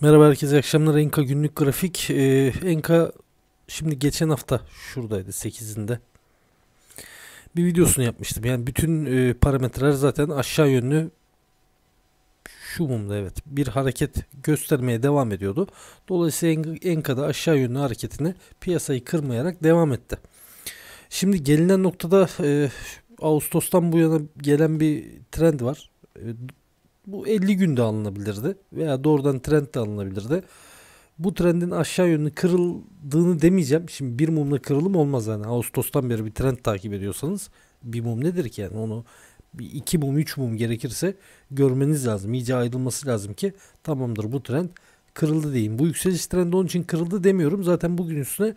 Merhaba herkese iyi akşamlar. Enka günlük grafik. Ee, Enka şimdi geçen hafta şuradaydı 8'inde. Bir videosunu yapmıştım. Yani bütün e, parametreler zaten aşağı yönlü şu mumda evet bir hareket göstermeye devam ediyordu. Dolayısıyla Enka'da aşağı yönlü hareketini piyasayı kırmayarak devam etti. Şimdi gelinen noktada e, Ağustos'tan bu yana gelen bir trend var. E, bu 50 günde alınabilirdi veya doğrudan trend de alınabilirdi. Bu trendin aşağı yönlü kırıldığını demeyeceğim. Şimdi bir mumla kırılım olmaz yani. Ağustos'tan beri bir trend takip ediyorsanız bir mum nedir ki yani onu bir iki mum üç mum gerekirse görmeniz lazım. İyice ayrılması lazım ki tamamdır bu trend kırıldı diyeyim. Bu yükseliş trendi onun için kırıldı demiyorum. Zaten bugün üstüne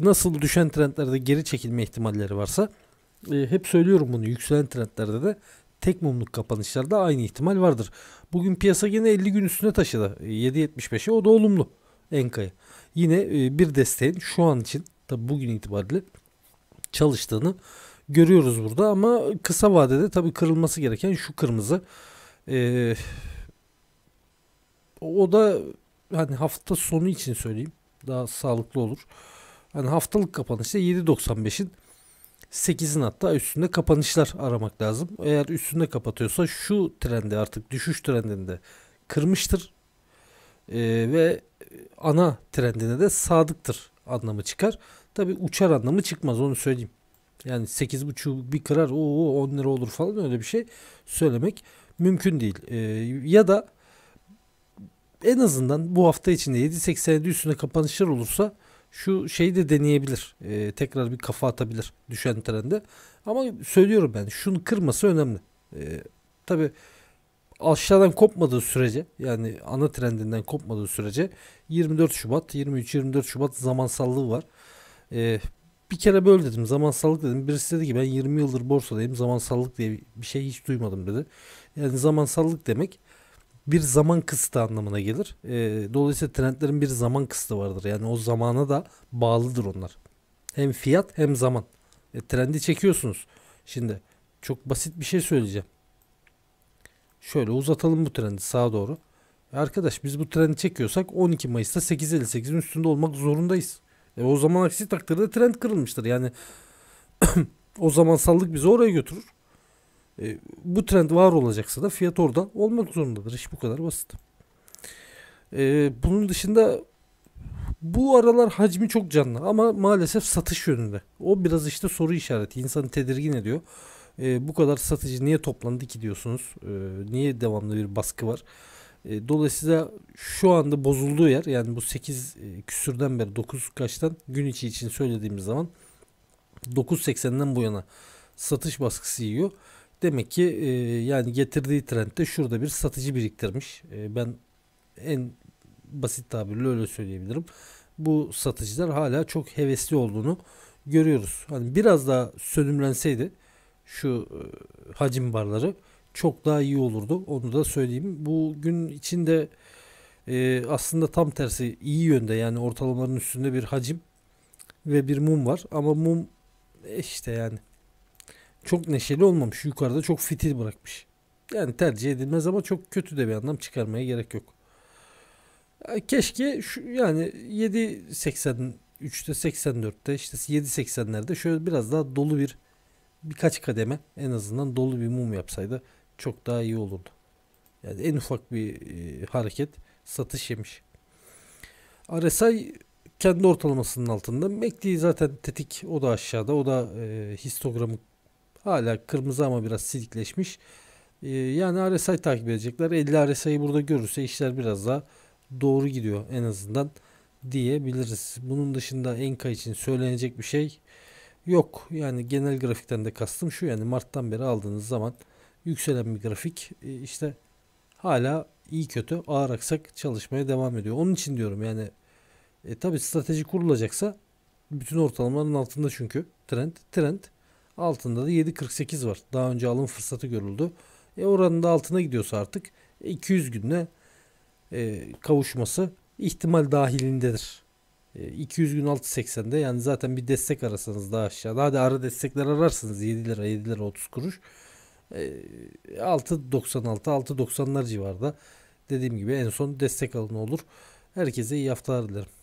nasıl düşen trendlerde geri çekilme ihtimalleri varsa e, hep söylüyorum bunu yükselen trendlerde de tek mumluk kapanışlarda aynı ihtimal vardır. Bugün piyasa yine 50 gün üstüne taşıdı. 7.75'e o da olumlu Enka'ya. Yine e, bir desteğin şu an için tabi bugün itibariyle çalıştığını görüyoruz burada ama kısa vadede tabi kırılması gereken şu kırmızı ee, o da hani hafta sonu için söyleyeyim daha sağlıklı olur. Hani haftalık kapanışta 7.95'in 8'in hatta üstünde kapanışlar aramak lazım. Eğer üstünde kapatıyorsa şu trendi artık düşüş trendinde kırmıştır. Ee, ve ana trendine de sadıktır anlamı çıkar. Tabi uçar anlamı çıkmaz onu söyleyeyim. Yani 8.5 bir kırar o 10 lira olur falan öyle bir şey söylemek mümkün değil. Ee, ya da en azından bu hafta içinde 7.87 üstüne kapanışlar olursa şu şeyi de deneyebilir. E, tekrar bir kafa atabilir düşen trende. Ama söylüyorum ben şunu kırması önemli. E, tabii aşağıdan kopmadığı sürece yani ana trendinden kopmadığı sürece 24 Şubat 23-24 Şubat zamansallığı var. Ee, bir kere böyle dedim zamansallık dedim. Birisi dedi ki ben 20 yıldır borsadayım zamansallık diye bir şey hiç duymadım dedi. Yani zamansallık demek bir zaman kısıtı anlamına gelir. E, dolayısıyla trendlerin bir zaman kısıtı vardır. Yani o zamana da bağlıdır onlar. Hem fiyat hem zaman. E, trendi çekiyorsunuz. Şimdi çok basit bir şey söyleyeceğim. Şöyle uzatalım bu trendi sağa doğru. Arkadaş biz bu trendi çekiyorsak 12 Mayıs'ta 8.58'in üstünde olmak zorundayız. E, o zaman aksi takdirde trend kırılmıştır. Yani o zaman sallık bizi oraya götürür. E, bu trend var olacaksa da fiyat orada olmak zorundadır. İş bu kadar basit. E, bunun dışında bu aralar hacmi çok canlı ama maalesef satış yönünde. O biraz işte soru işareti. İnsanı tedirgin ediyor. E, bu kadar satıcı niye toplandı ki diyorsunuz. E, niye devamlı bir baskı var. E, dolayısıyla şu anda bozulduğu yer yani bu 8 e, küsürden beri 9 kaçtan gün içi için söylediğimiz zaman 9.80'den bu yana satış baskısı yiyor. Demek ki e, yani getirdiği trend şurada bir satıcı biriktirmiş. E, ben en basit tabirle öyle söyleyebilirim. Bu satıcılar hala çok hevesli olduğunu görüyoruz. Hani biraz daha sönümlenseydi şu e, hacim barları çok daha iyi olurdu. Onu da söyleyeyim. Bugün içinde e, aslında tam tersi iyi yönde yani ortalamanın üstünde bir hacim ve bir mum var. Ama mum e, işte yani çok neşeli olmamış. Yukarıda çok fitil bırakmış. Yani tercih edilmez ama çok kötü de bir anlam çıkarmaya gerek yok. Keşke şu, yani 7.83'te 84'te işte 7.80'lerde şöyle biraz daha dolu bir birkaç kademe en azından dolu bir mum yapsaydı çok daha iyi olurdu. Yani en ufak bir e, hareket satış yemiş. RSI kendi ortalamasının altında. MACD e zaten tetik o da aşağıda o da e, histogramı Hala kırmızı ama biraz silikleşmiş. Ee, yani RSI takip edecekler. 50 RSI'yi burada görürse işler biraz daha doğru gidiyor en azından diyebiliriz. Bunun dışında Enka için söylenecek bir şey yok. Yani genel grafikten de kastım şu yani Mart'tan beri aldığınız zaman yükselen bir grafik e, işte hala iyi kötü ağır aksak çalışmaya devam ediyor. Onun için diyorum yani e, tabi strateji kurulacaksa bütün ortalamaların altında çünkü trend trend Altında da 7.48 var. Daha önce alım fırsatı görüldü. E oranın da altına gidiyorsa artık 200 e, günde e, kavuşması ihtimal dahilindedir. E, 200 gün 6.80'de yani zaten bir destek arasanız daha aşağıda. Hadi ara destekler ararsınız 7 lira 7 lira 30 kuruş. E, 6.96 6.90'lar civarda. Dediğim gibi en son destek alın olur. Herkese iyi haftalar dilerim.